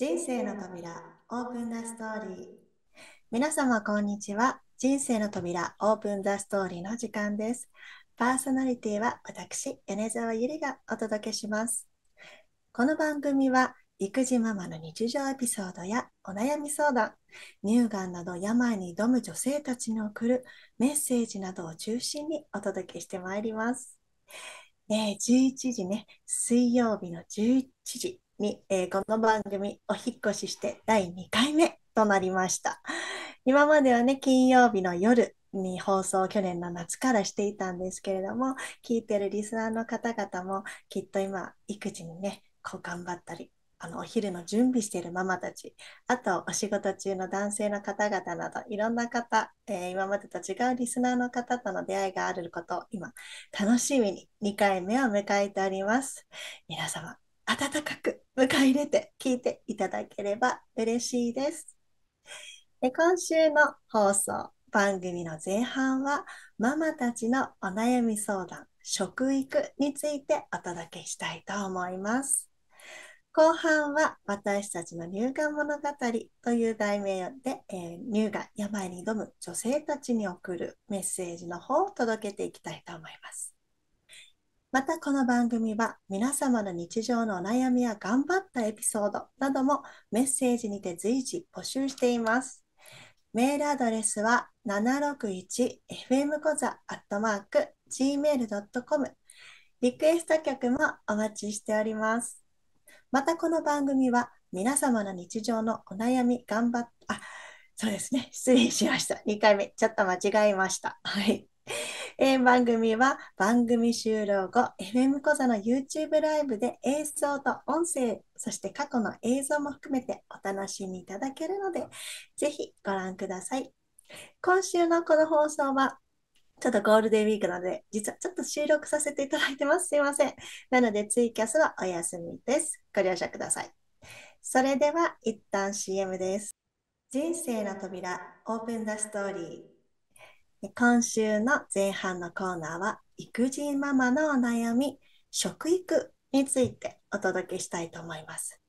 人生の扉オープンザストーリー皆様こんにちは人生の扉オープンザストーリーの時間ですパーソナリティは私米沢ゆりがお届けしますこの番組は育児ママの日常エピソードやお悩み相談、乳がんなど病に挑む女性たちに送るメッセージなどを中心にお届けしてまいります。えー、11時ね、水曜日の11時に、えー、この番組お引越しして第2回目となりました。今まではね、金曜日の夜に放送去年の夏からしていたんですけれども、聞いてるリスナーの方々もきっと今、育児にね、こう頑張ったり、あのお昼の準備しているママたち、あとお仕事中の男性の方々など、いろんな方、えー、今までと違うリスナーの方との出会いがあることを今、楽しみに2回目を迎えております。皆様、温かく迎え入れて聞いていただければ嬉しいです。で今週の放送、番組の前半はママたちのお悩み相談、食育についてお届けしたいと思います。後半は私たちの乳がん物語という題名で、えー、乳がん病に挑む女性たちに送るメッセージの方を届けていきたいと思います。またこの番組は皆様の日常のお悩みや頑張ったエピソードなどもメッセージにて随時募集しています。メールアドレスは7 6 1 f m ト o ー a g m a i l c o m リクエスト曲もお待ちしております。またこの番組は皆様の日常のお悩み頑張っあそうですね失礼しました2回目ちょっと間違えました。はいえ番組は番組終了後、FM 講座の YouTube ライブで映像と音声、そして過去の映像も含めてお楽しみいただけるので、ぜひご覧ください。今週のこの放送は、ちょっとゴールデンウィークなので、実はちょっと収録させていただいてます。すいません。なので、ツイキャスはお休みです。ご了承ください。それでは、一旦 CM です。人生の扉、オープンザストーリー。今週の前半のコーナーは育児ママのお悩み食育についてお届けしたいと思います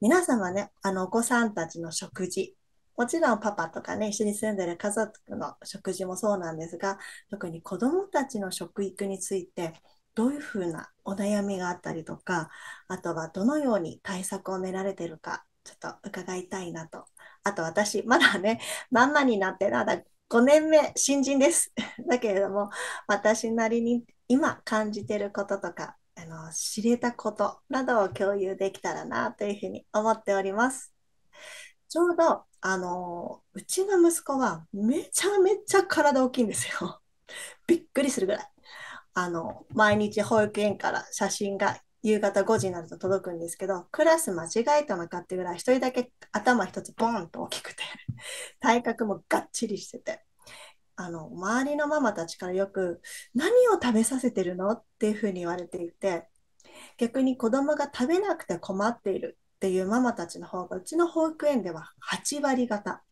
皆様ねあのお子さんたちの食事もちろんパパとかね一緒に住んでる家族の食事もそうなんですが特に子どもたちの食育についてどういうふうなお悩みがあったりとかあとはどのように対策を練られてるかちょっと伺いたいなとあと私まだねママになってまだ5年目新人です。だけれども、私なりに今感じてることとか、あの知れたことなどを共有できたらなというふうに思っております。ちょうど、あの、うちの息子はめちゃめちゃ体大きいんですよ。びっくりするぐらい。あの、毎日保育園から写真が夕方5時になると届くんですけど、クラス間違えたのかってぐらい、一人だけ頭一つボーンと大きくて、体格もがっちりしてて、あの、周りのママたちからよく、何を食べさせてるのっていうふうに言われていて、逆に子供が食べなくて困っているっていうママたちの方が、うちの保育園では8割方。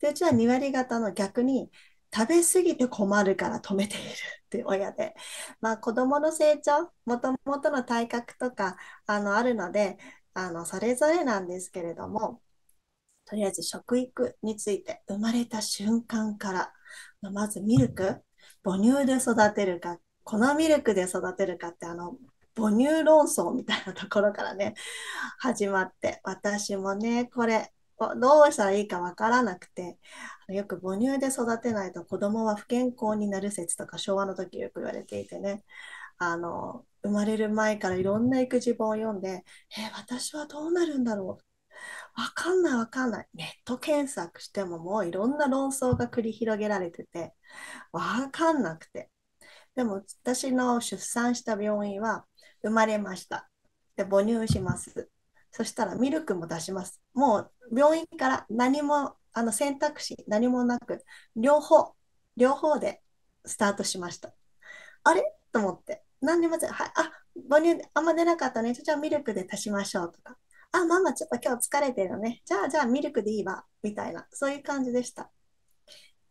で、うちは2割方の逆に、食べ過ぎて困るから止めているって親で、まあ、子どもの成長もともとの体格とかあのあるのであのそれぞれなんですけれどもとりあえず食育について生まれた瞬間からまずミルク母乳で育てるか粉ミルクで育てるかってあの母乳論争みたいなところからね始まって私もねこれどうしたらいいかわからなくて、よく母乳で育てないと子供は不健康になる説とか昭和の時よく言われていてね、あの、生まれる前からいろんな育児本を読んで、え、私はどうなるんだろうわかんないわかんない。ネット検索してももういろんな論争が繰り広げられてて、わかんなくて。でも私の出産した病院は生まれました。で、母乳します。そしたらミルクも出します。もう病院から何もあの選択肢何もなく両方両方でスタートしました。あれと思って何にもはい、あ母乳あんま出なかったねじゃあミルクで足しましょうとかあママちょっと今日疲れてるねじゃあじゃあミルクでいいわみたいなそういう感じでした。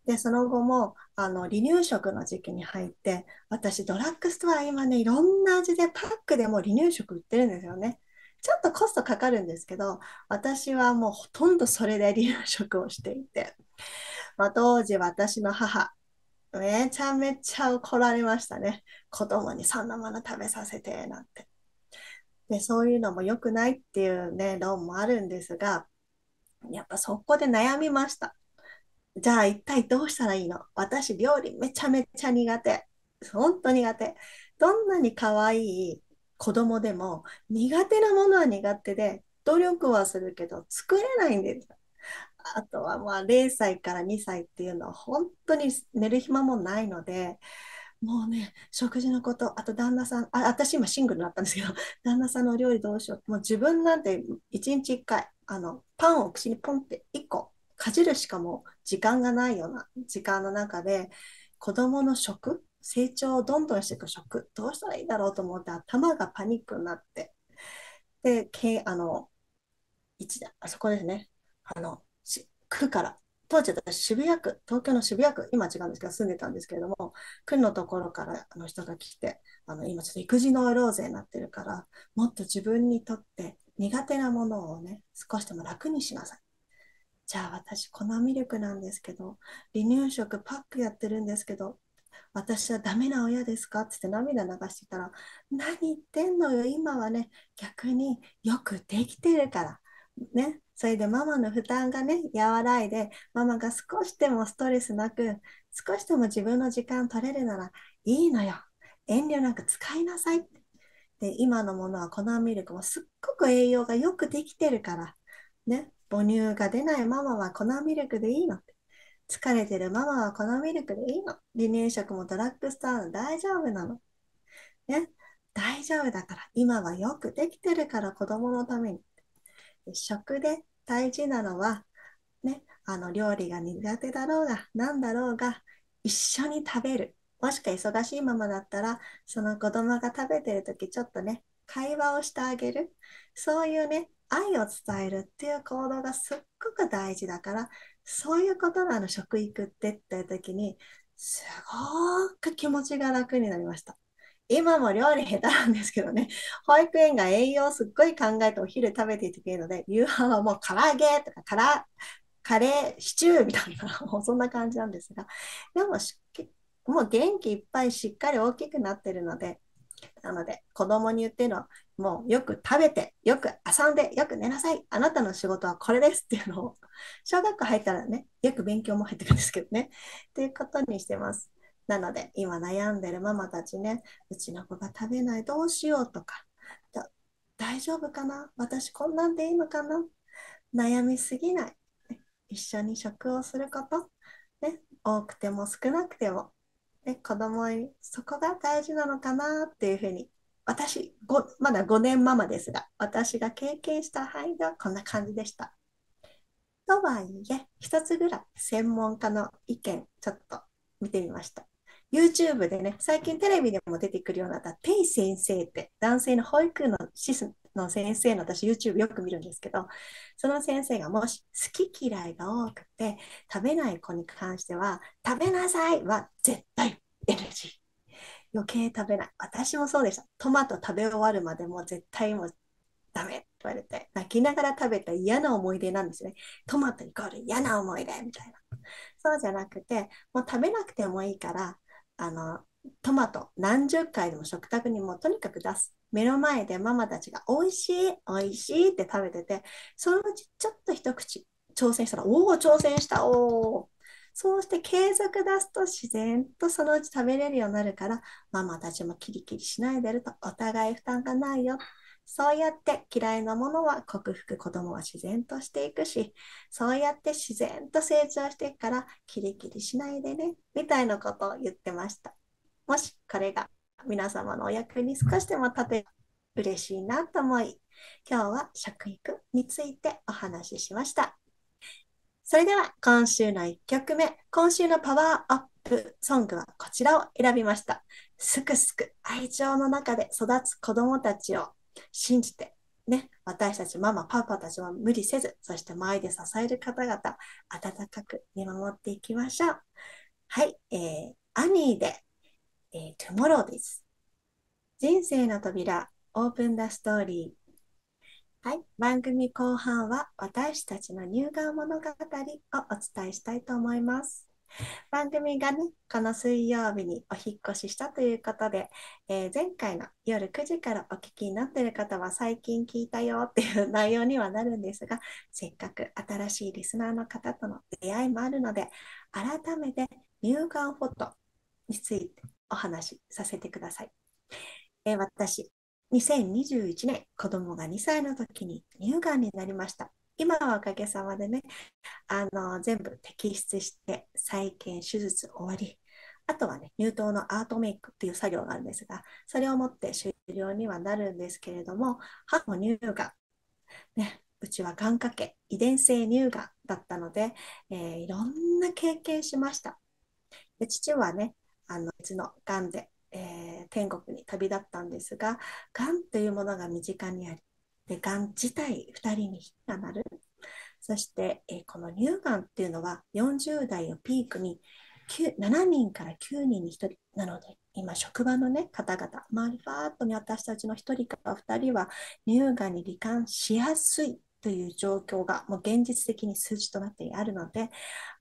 で、その後も、あの、離乳食の時期に入って、私、ドラッグストア、今ね、いろんな味で、パックでも離乳食売ってるんですよね。ちょっとコストかかるんですけど、私はもうほとんどそれで離乳食をしていて、まあ、当時私の母、めちゃめちゃ怒られましたね。子供にそんなもの食べさせて、なんて。で、そういうのも良くないっていうね、論もあるんですが、やっぱそこで悩みました。じゃあ一体どうしたらいいの私料理めちゃめちゃ苦手。本当苦手。どんなに可愛い子供でも苦手なものは苦手で努力はするけど作れないんです。あとはまあ0歳から2歳っていうのは本当に寝る暇もないのでもうね食事のことあと旦那さんあ私今シングルなったんですけど 旦那さんのお料理どうしようもう自分なんて1日1回あのパンを口にポンって1個かじるしかも時間がないような時間の中で子どもの食成長をどんどんしていく食どうしたらいいだろうと思って頭がパニックになってでけあの一あそこですねあの区から当時私渋谷区東京の渋谷区今違うんですけど住んでたんですけれども区のところからあの人が来てあの今ちょっと育児のーゼになってるからもっと自分にとって苦手なものをね少しでも楽にしなさいじゃあ私粉ミルクなんですけど離乳食パックやってるんですけど私はダメな親ですかってって涙流してたら、何言ってんのよ、今はね、逆によくできてるから。ね、それでママの負担がね、和らいで、ママが少しでもストレスなく、少しでも自分の時間取れるならいいのよ。遠慮なく使いなさい。っで、今のものは粉ミルクもすっごく栄養がよくできてるから、ね、母乳が出ないママは粉ミルクでいいのって。疲れてるママはこのミルクでいいの。離乳食もドラッグストアの大丈夫なの。ね、大丈夫だから、今はよくできてるから子供のために。食で大事なのは、ね、あの料理が苦手だろうが、なんだろうが、一緒に食べる。もしくは忙しいママだったら、その子供が食べてる時ちょっとね、会話をしてあげる。そういうね、愛を伝えるっていう行動がすっごく大事だから、そういうことなの食育ってって時にすごく気持ちが楽になりました。今も料理下手なんですけどね、保育園が栄養すっごい考えてお昼食べていてくれるので、夕飯はもう唐揚げとかからカレー、シチューみたいな、もうそんな感じなんですが、でももう元気いっぱいしっかり大きくなってるので、なので、子供に言ってるのは、もうよく食べて、よく遊んで、よく寝なさい。あなたの仕事はこれですっていうのを、小学校入ったらね、よく勉強も入ってくるんですけどね、っていうことにしてます。なので、今悩んでるママたちね、うちの子が食べない、どうしようとか、大丈夫かな私こんなんでいいのかな悩みすぎない。一緒に食をすること。ね、多くても少なくてもね、子供にそこが大事なのかなっていうふうに私まだ5年ママですが私が経験した範囲ではこんな感じでした。とはいえ一つぐらい専門家の意見ちょっと見てみました。YouTube でね、最近テレビでも出てくるようになったペイ先生って男性の保育のシスの先生の私 YouTube よく見るんですけど、その先生がもし好き嫌いが多くて食べない子に関しては食べなさいは絶対エナー。余計食べない。私もそうでした。トマト食べ終わるまでも絶対もうダメって言われて、泣きながら食べた嫌な思い出なんですね。トマトイコール嫌な思い出みたいな。そうじゃなくて、もう食べなくてもいいから、あの、トマト何十回でも食卓にもとにかく出す。目の前でママたちが美味しい、美味しいって食べてて、そのうちちょっと一口挑戦したら、おお、挑戦した、おお、そうして継続出すと自然とそのうち食べれるようになるから、ママたちもキリキリしないでるとお互い負担がないよ。そうやって嫌いなものは克服子供は自然としていくし、そうやって自然と成長していくからキリキリしないでね、みたいなことを言ってました。もしこれが皆様のお役に少しでも立てば嬉しいなと思い、今日は食育についてお話ししました。それでは今週の1曲目、今週のパワーアップソングはこちらを選びました。すくすく愛情の中で育つ子供たちを信じて、ね、私たちママ、パパたちは無理せず、そして前で支える方々、温かく見守っていきましょう。はい、えー、アニーで、えー、トゥモローです。人生の扉、オープンダストーリー。はい、番組後半は私たちの乳がん物語をお伝えしたいと思います。番組がね、この水曜日にお引越ししたということで、えー、前回の夜9時からお聞きになっている方は最近聞いたよっていう内容にはなるんですが、せっかく新しいリスナーの方との出会いもあるので、改めて乳がんフォトについてお話しさせてください。えー、私、2021年、子供が2歳の時に乳がんになりました。今はおかげさまでね、あの、全部摘出して、再建、手術終わり、あとはね、乳頭のアートメイクっていう作業があるんですが、それをもって終了にはなるんですけれども、母も乳がん、ね、うちはがんかけ、遺伝性乳がんだったので、えー、いろんな経験しました。で父はね、あの別のがんでえー、天国に旅立ったんですががんというものが身近にありでがん自体2人に火がなるそして、えー、この乳がんっていうのは40代をピークに7人から9人に1人なので今職場の、ね、方々周りファーっと見私たちの1人から2人は乳がんに罹患しやすいという状況がもう現実的に数字となってあるので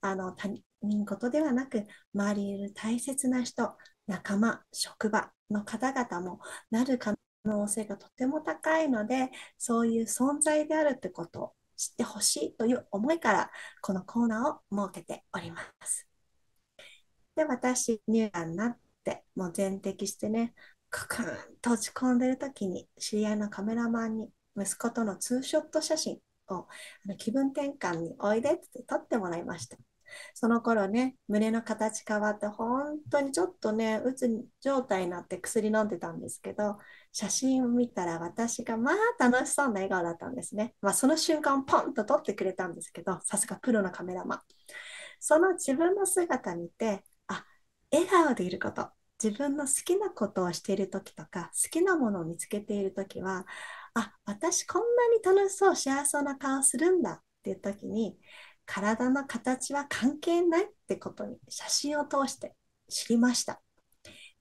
あの他人事ではなく周りにいる大切な人仲間、職場の方々もなる可能性がとても高いので、そういう存在であるってことを知ってほしいという思いから、このコーナーを設けております。で、私、乳がんになって、もう全摘してね、カクンと落ち込んでる時に、知り合いのカメラマンに、息子とのツーショット写真をあの気分転換においでって撮ってもらいました。その頃ね、胸の形変わって、本当にちょっとね、うつ状態になって薬飲んでたんですけど、写真を見たら私がまあ楽しそうな笑顔だったんですね。まあ、その瞬間ポンと撮ってくれたんですけど、さすがプロのカメラマン。その自分の姿見て、あ、笑顔でいること。自分の好きなことをしている時とか好きなものを見つけている時はあ私こんなに楽しそう幸せな顔するんだっていう時に体の形は関係ないってことに写真を通して知りました。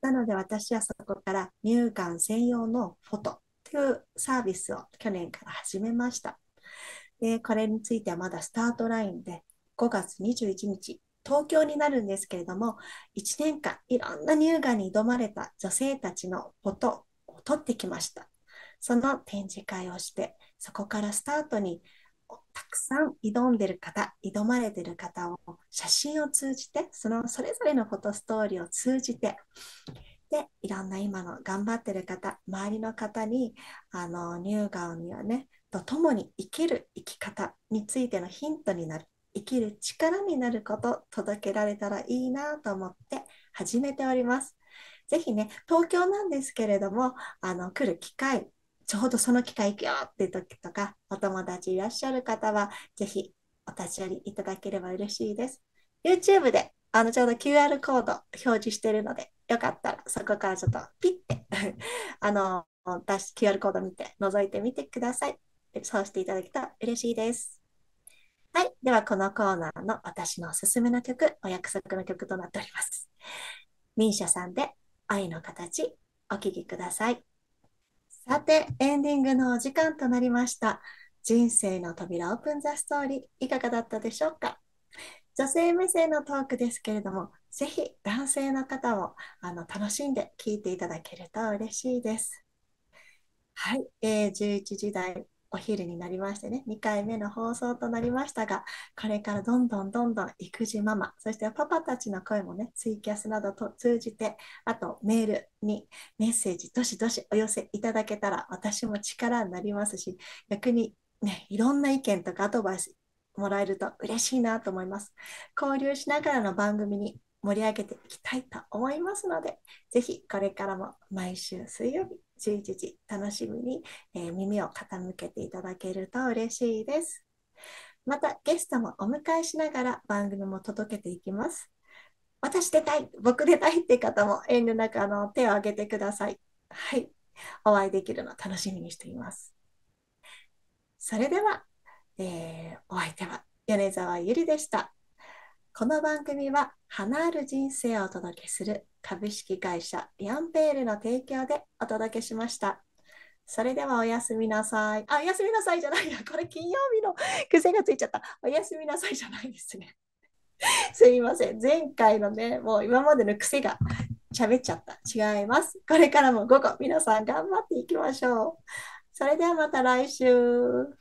なので私はそこから乳がん専用のフォトというサービスを去年から始めました。でこれについてはまだスタートラインで5月21日東京になるんですけれども1年間いろんな乳がんに挑まれた女性たちのフォトを撮ってきました。その展示会をしてそこからスタートにたくさん挑んでる方、挑まれてる方を写真を通じて、そのそれぞれのフォトストーリーを通じて、でいろんな今の頑張ってる方、周りの方にあの乳がんにはね、と共に生きる生き方についてのヒントになる、生きる力になること、届けられたらいいなと思って始めております。ぜひね、東京なんですけれども、あの来る機会、ちょうどその機会行くよっていう時とか、お友達いらっしゃる方は、ぜひお立ち寄りいただければ嬉しいです。YouTube で、あの、ちょうど QR コード表示してるので、よかったらそこからちょっとピッて あの、出し QR コード見て、覗いてみてください。そうしていただけたら嬉しいです。はい。では、このコーナーの私のおすすめの曲、お約束の曲となっております。ミンシャさんで愛の形、お聴きください。さて、エンディングのお時間となりました。人生の扉オープンザストーリー、いかがだったでしょうか女性目線のトークですけれども、ぜひ男性の方もあの楽しんで聞いていただけると嬉しいです。はい、えー、11時台お昼になりましてね、2回目の放送となりましたが、これからどんどんどんどん育児ママ、そしてパパたちの声もね、ツイキャスなどと通じて、あとメールにメッセージ、どしどしお寄せいただけたら、私も力になりますし、逆にね、いろんな意見とかアドバイスもらえると嬉しいなと思います。交流しながらの番組に盛り上げていきたいと思いますので、ぜひこれからも毎週水曜日11時楽しみに、えー、耳を傾けていただけると嬉しいです。またゲストもお迎えしながら番組も届けていきます。私出たい、僕出たいって方も遠慮なくあの手を挙げてください。はい。お会いできるの楽しみにしています。それでは、えー、お相手は米沢ゆりでした。この番組は花ある人生をお届けする株式会社リアンペールの提供でお届けしました。それではおやすみなさい。あ、おやすみなさいじゃないや。これ金曜日の癖がついちゃった。おやすみなさいじゃないですね。すみません。前回のね、もう今までの癖が喋っちゃった。違います。これからも午後、皆さん頑張っていきましょう。それではまた来週。